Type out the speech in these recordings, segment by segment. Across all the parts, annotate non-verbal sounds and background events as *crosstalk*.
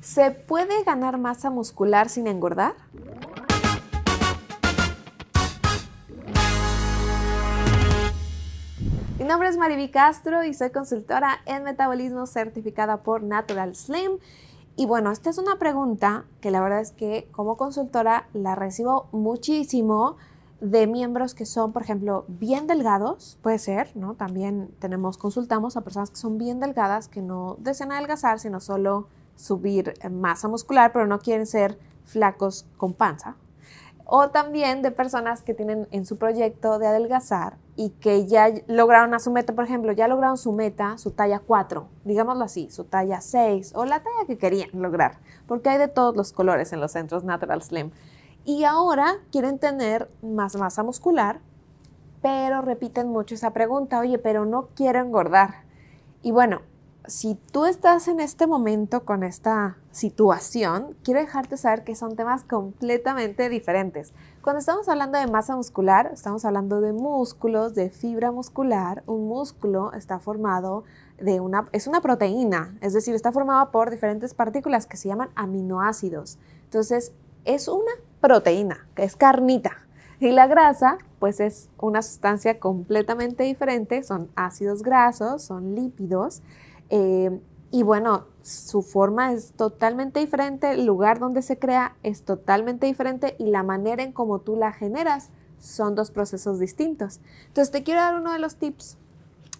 ¿Se puede ganar masa muscular sin engordar? Mi nombre es Mariby Castro y soy consultora en metabolismo certificada por Natural Slim. Y bueno, esta es una pregunta que la verdad es que como consultora la recibo muchísimo de miembros que son, por ejemplo, bien delgados, puede ser, ¿no? También tenemos, consultamos a personas que son bien delgadas, que no desean adelgazar, sino solo subir masa muscular, pero no quieren ser flacos con panza. O también de personas que tienen en su proyecto de adelgazar y que ya lograron a su meta, por ejemplo, ya lograron su meta, su talla 4, digámoslo así, su talla 6 o la talla que querían lograr, porque hay de todos los colores en los centros Natural Slim. Y ahora quieren tener más masa muscular, pero repiten mucho esa pregunta, oye, pero no quiero engordar. Y bueno, si tú estás en este momento con esta situación, quiero dejarte saber que son temas completamente diferentes. Cuando estamos hablando de masa muscular, estamos hablando de músculos, de fibra muscular. Un músculo está formado de una, es una proteína, es decir, está formado por diferentes partículas que se llaman aminoácidos. Entonces, es una proteína, que es carnita. Y la grasa, pues es una sustancia completamente diferente, son ácidos grasos, son lípidos. Eh, y bueno, su forma es totalmente diferente, el lugar donde se crea es totalmente diferente y la manera en cómo tú la generas son dos procesos distintos. Entonces te quiero dar uno de los tips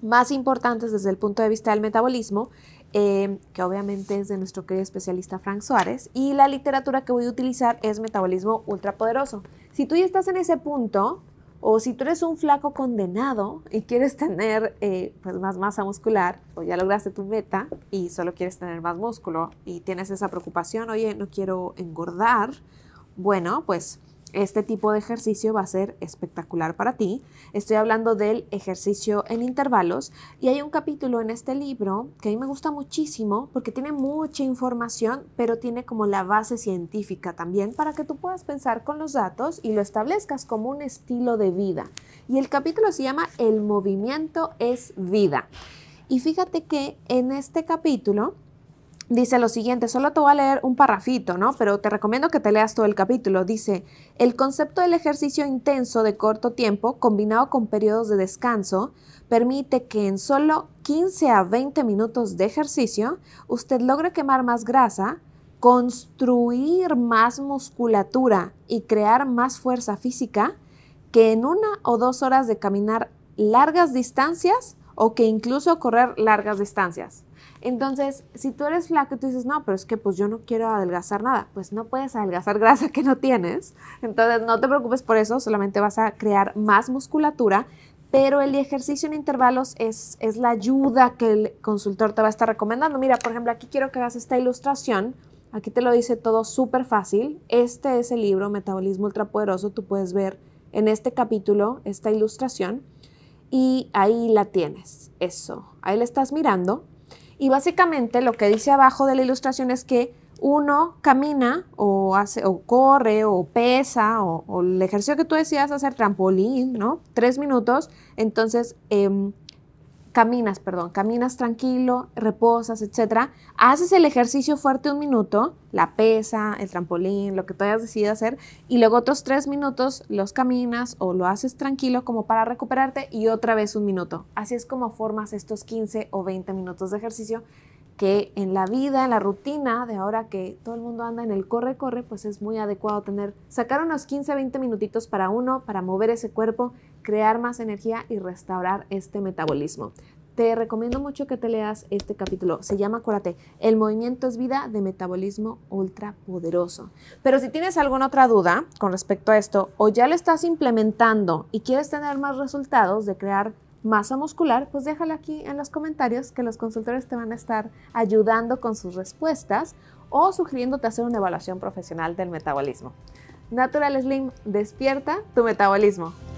más importantes desde el punto de vista del metabolismo, eh, que obviamente es de nuestro querido especialista Frank Suárez, y la literatura que voy a utilizar es Metabolismo Ultrapoderoso. Si tú ya estás en ese punto, o si tú eres un flaco condenado y quieres tener eh, pues más masa muscular, o ya lograste tu meta y solo quieres tener más músculo y tienes esa preocupación, oye, no quiero engordar, bueno, pues este tipo de ejercicio va a ser espectacular para ti. Estoy hablando del ejercicio en intervalos y hay un capítulo en este libro que a mí me gusta muchísimo porque tiene mucha información, pero tiene como la base científica también para que tú puedas pensar con los datos y lo establezcas como un estilo de vida. Y el capítulo se llama El movimiento es vida. Y fíjate que en este capítulo dice lo siguiente, solo te voy a leer un parrafito, ¿no? Pero te recomiendo que te leas todo el capítulo. Dice, el concepto del ejercicio intenso de corto tiempo combinado con periodos de descanso permite que en solo 15 a 20 minutos de ejercicio usted logre quemar más grasa, construir más musculatura y crear más fuerza física que en una o dos horas de caminar largas distancias o que incluso correr largas distancias. Entonces, si tú eres flaco y tú dices, no, pero es que pues yo no quiero adelgazar nada, pues no puedes adelgazar *laughs* grasa que no tienes. Entonces, no te preocupes por eso, solamente vas a crear más musculatura, pero el ejercicio en intervalos es, es la ayuda que el consultor te va a estar recomendando. Mira, por ejemplo, aquí quiero que hagas esta ilustración. Aquí te lo dice todo súper fácil. Este es el libro, Metabolismo Ultrapoderoso. Tú puedes ver en este capítulo esta ilustración y ahí la tienes. Eso, ahí la estás mirando. Y básicamente lo que dice abajo de la ilustración es que uno camina o hace o corre o pesa o, el ejercicio que tú decías hacer trampolín, ¿no? Tres minutos. Entonces, em, caminas, perdón, caminas tranquilo, reposas, etcétera, haces el ejercicio fuerte un minuto, la pesa, el trampolín, lo que tú hayas decidido hacer, y luego otros tres minutos los caminas o lo haces tranquilo como para recuperarte y otra vez un minuto. Así es como formas estos 15 o 20 minutos de ejercicio que en la vida, en la rutina, de ahora que todo el mundo anda en el corre-corre, pues es muy adecuado tener, sacar unos 15, 20 minutitos para uno, para mover ese cuerpo, crear más energía y restaurar este metabolismo. Te recomiendo mucho que te leas este capítulo. Se llama, acuérdate, El movimiento es vida de metabolismo ultrapoderoso. Pero si tienes alguna otra duda con respecto a esto o ya lo estás implementando y quieres tener más resultados de crear masa muscular, pues déjala aquí en los comentarios que los consultores te van a estar ayudando con sus respuestas o sugiriéndote hacer una evaluación profesional del metabolismo. Natural Slim, despierta tu metabolismo.